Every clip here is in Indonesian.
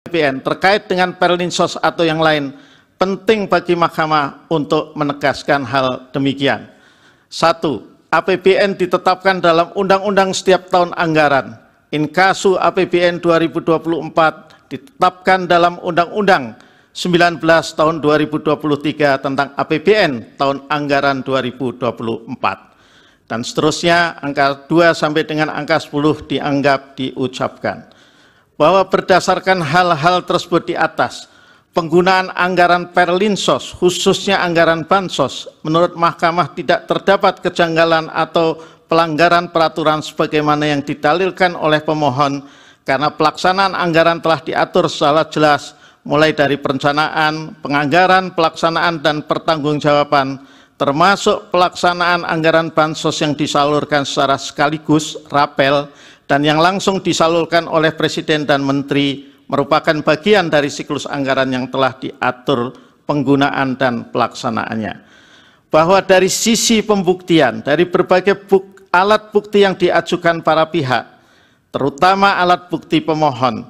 BPN terkait dengan perlinsos atau yang lain penting bagi mahkamah untuk menegaskan hal demikian. Satu, APBN ditetapkan dalam undang-undang setiap tahun anggaran. Inkasu APBN 2024 ditetapkan dalam undang-undang 19 tahun 2023 tentang APBN tahun anggaran 2024. Dan seterusnya angka 2 sampai dengan angka 10 dianggap diucapkan bahwa berdasarkan hal-hal tersebut di atas, penggunaan anggaran perlinsos, khususnya anggaran bansos, menurut mahkamah tidak terdapat kejanggalan atau pelanggaran peraturan sebagaimana yang didalilkan oleh pemohon karena pelaksanaan anggaran telah diatur secara jelas mulai dari perencanaan, penganggaran, pelaksanaan, dan pertanggungjawaban termasuk pelaksanaan anggaran bansos yang disalurkan secara sekaligus, rapel, dan yang langsung disalurkan oleh Presiden dan Menteri merupakan bagian dari siklus anggaran yang telah diatur penggunaan dan pelaksanaannya. Bahwa dari sisi pembuktian, dari berbagai buk, alat bukti yang diajukan para pihak, terutama alat bukti pemohon,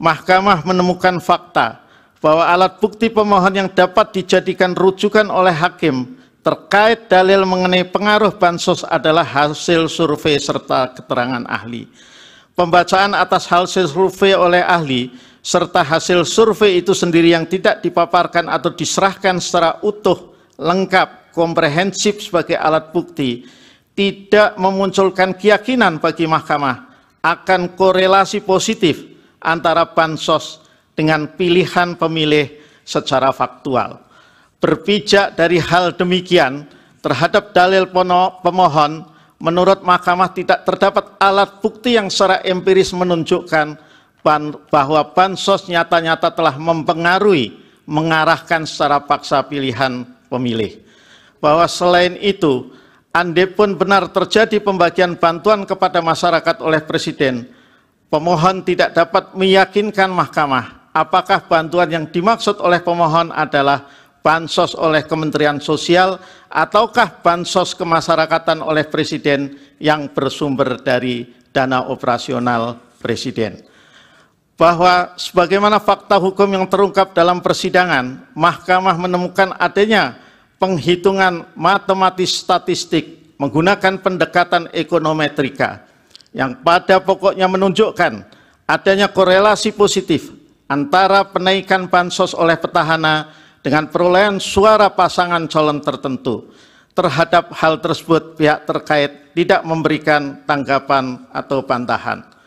Mahkamah menemukan fakta bahwa alat bukti pemohon yang dapat dijadikan rujukan oleh hakim terkait dalil mengenai pengaruh bansos adalah hasil survei serta keterangan ahli. Pembacaan atas hasil survei oleh ahli serta hasil survei itu sendiri yang tidak dipaparkan atau diserahkan secara utuh, lengkap, komprehensif sebagai alat bukti, tidak memunculkan keyakinan bagi mahkamah akan korelasi positif antara bansos dengan pilihan pemilih secara faktual berpijak dari hal demikian terhadap dalil pemohon, menurut mahkamah tidak terdapat alat bukti yang secara empiris menunjukkan bahwa bansos nyata-nyata telah mempengaruhi, mengarahkan secara paksa pilihan pemilih. Bahwa selain itu, andai pun benar terjadi pembagian bantuan kepada masyarakat oleh Presiden, pemohon tidak dapat meyakinkan mahkamah apakah bantuan yang dimaksud oleh pemohon adalah bansos oleh Kementerian Sosial ataukah bansos kemasyarakatan oleh Presiden yang bersumber dari dana operasional Presiden. Bahwa sebagaimana fakta hukum yang terungkap dalam persidangan, Mahkamah menemukan adanya penghitungan matematis statistik menggunakan pendekatan ekonometrika yang pada pokoknya menunjukkan adanya korelasi positif antara penaikan bansos oleh petahana dengan perolehan suara pasangan calon tertentu. Terhadap hal tersebut pihak terkait tidak memberikan tanggapan atau pantahan.